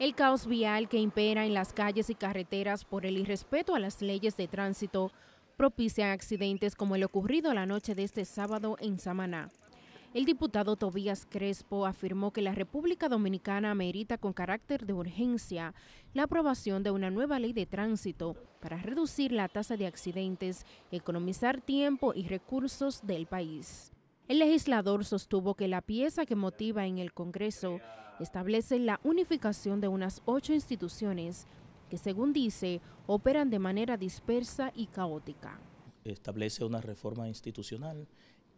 El caos vial que impera en las calles y carreteras por el irrespeto a las leyes de tránsito propicia accidentes como el ocurrido la noche de este sábado en Samaná. El diputado Tobías Crespo afirmó que la República Dominicana amerita con carácter de urgencia la aprobación de una nueva ley de tránsito para reducir la tasa de accidentes, economizar tiempo y recursos del país. El legislador sostuvo que la pieza que motiva en el Congreso establece la unificación de unas ocho instituciones que, según dice, operan de manera dispersa y caótica. Establece una reforma institucional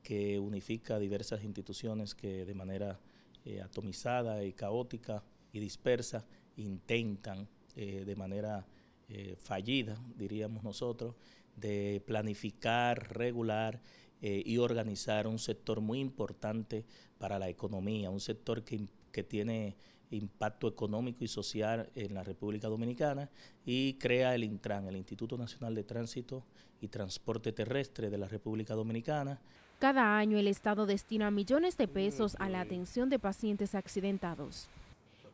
que unifica diversas instituciones que de manera eh, atomizada y caótica y dispersa intentan eh, de manera eh, fallida, diríamos nosotros, de planificar, regular eh, y organizar un sector muy importante para la economía, un sector que, que tiene impacto económico y social en la República Dominicana y crea el Intran, el Instituto Nacional de Tránsito y Transporte Terrestre de la República Dominicana. Cada año el Estado destina millones de pesos a la atención de pacientes accidentados.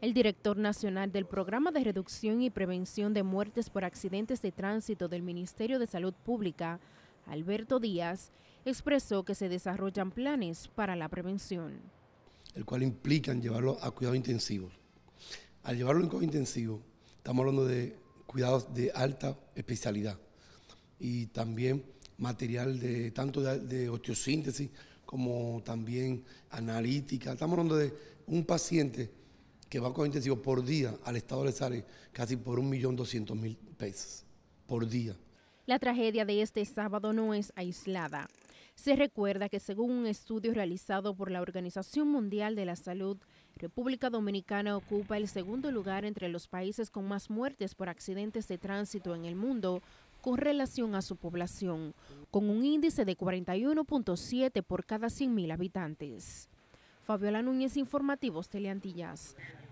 El director nacional del Programa de Reducción y Prevención de Muertes por Accidentes de Tránsito del Ministerio de Salud Pública, Alberto Díaz, expresó que se desarrollan planes para la prevención. El cual implica llevarlo a cuidados intensivos. Al llevarlo a cuidados intensivos, estamos hablando de cuidados de alta especialidad y también material de tanto de, osteosíntesis como también analítica. Estamos hablando de un paciente que va a cuidados intensivo por día al Estado le sale casi por 1.200.000 pesos por día. La tragedia de este sábado no es aislada. Se recuerda que según un estudio realizado por la Organización Mundial de la Salud, República Dominicana ocupa el segundo lugar entre los países con más muertes por accidentes de tránsito en el mundo con relación a su población, con un índice de 41.7 por cada 100.000 habitantes. Fabiola Núñez, Informativos Teleantillas.